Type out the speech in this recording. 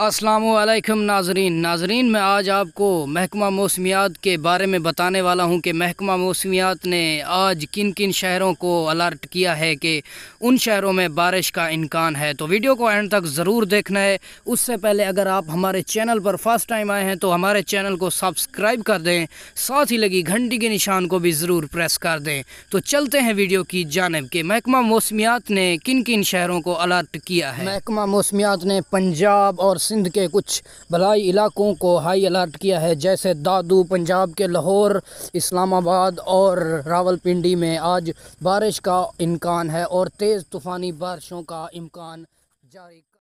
असलकम नाजरीन नाजरीन मैं आज आपको महकमा मौसमियात के बारे में बताने वाला हूं कि महकमा मौसमियात ने आज किन किन शहरों को अलर्ट किया है कि उन शहरों में बारिश का इम्कान है तो वीडियो को एंड तक ज़रूर देखना है उससे पहले अगर आप हमारे चैनल पर फर्स्ट टाइम आए हैं तो हमारे चैनल को सब्सक्राइब कर दें साथ ही लगी घंटी के निशान को भी ज़रूर प्रेस कर दें तो चलते हैं वीडियो की जानब के महकमा मौसमियात ने किन किन शहरों को अलर्ट किया है महकमा मौसमियात ने पंजाब और सिंध के कुछ भलाई इलाकों को हाई अलर्ट किया है जैसे दादू पंजाब के लाहौर इस्लामाबाद और रावलपिंडी में आज बारिश का इम्कान है और तेज़ तूफ़ानी बारिशों का इम्कान जारी